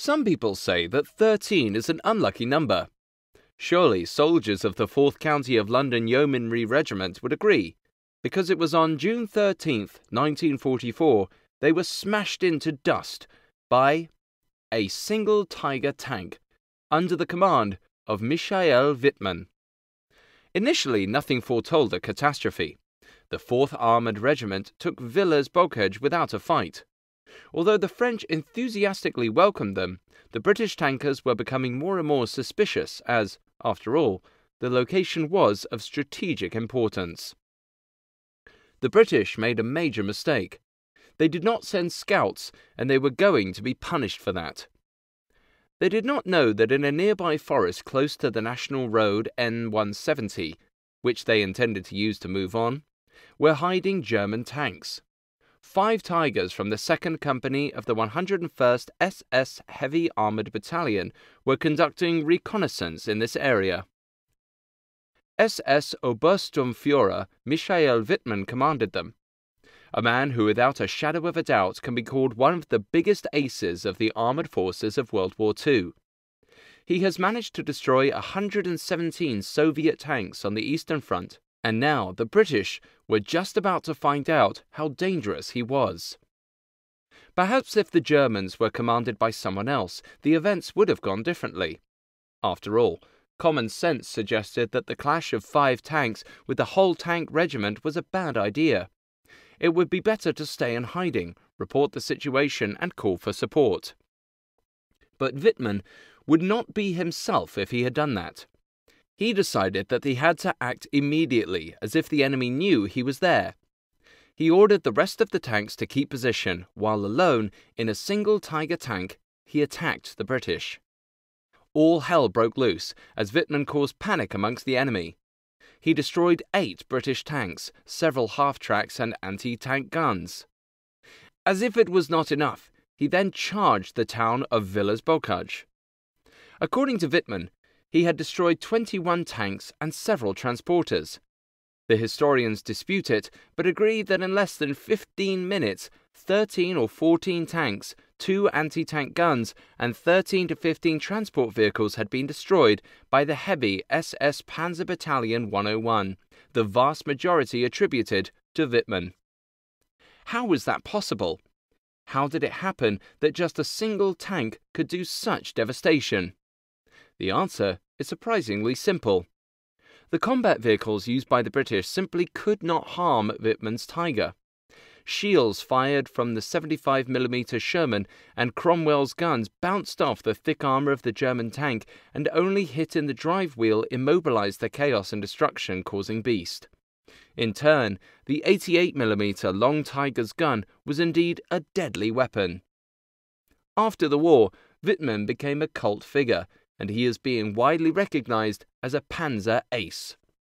Some people say that 13 is an unlucky number. Surely soldiers of the 4th County of London Yeomanry Regiment would agree, because it was on June 13, 1944, they were smashed into dust by a single Tiger tank under the command of Michael Wittmann. Initially, nothing foretold a catastrophe. The 4th Armoured Regiment took Villers-Bocage without a fight. Although the French enthusiastically welcomed them, the British tankers were becoming more and more suspicious as, after all, the location was of strategic importance. The British made a major mistake. They did not send scouts, and they were going to be punished for that. They did not know that in a nearby forest close to the National Road N170, which they intended to use to move on, were hiding German tanks five Tigers from the 2nd Company of the 101st SS Heavy Armoured Battalion were conducting reconnaissance in this area. SS Obersturmfuhrer Michael Wittmann commanded them, a man who without a shadow of a doubt can be called one of the biggest aces of the armoured forces of World War II. He has managed to destroy 117 Soviet tanks on the Eastern Front and now the British were just about to find out how dangerous he was. Perhaps if the Germans were commanded by someone else, the events would have gone differently. After all, common sense suggested that the clash of five tanks with the whole tank regiment was a bad idea. It would be better to stay in hiding, report the situation, and call for support. But Wittmann would not be himself if he had done that. He decided that he had to act immediately, as if the enemy knew he was there. He ordered the rest of the tanks to keep position, while alone, in a single Tiger tank, he attacked the British. All hell broke loose, as Wittmann caused panic amongst the enemy. He destroyed eight British tanks, several half-tracks and anti-tank guns. As if it was not enough, he then charged the town of Villas Bocage. According to Wittmann, he had destroyed 21 tanks and several transporters. The historians dispute it, but agree that in less than 15 minutes, 13 or 14 tanks, two anti tank guns, and 13 to 15 transport vehicles had been destroyed by the heavy SS Panzer Battalion 101, the vast majority attributed to Wittmann. How was that possible? How did it happen that just a single tank could do such devastation? The answer is surprisingly simple. The combat vehicles used by the British simply could not harm Wittmann's Tiger. Shields fired from the 75mm Sherman and Cromwell's guns bounced off the thick armour of the German tank and only hit in the drive wheel immobilised the chaos and destruction causing beast. In turn, the 88mm Long Tiger's gun was indeed a deadly weapon. After the war, Wittmann became a cult figure, and he is being widely recognized as a Panzer ace.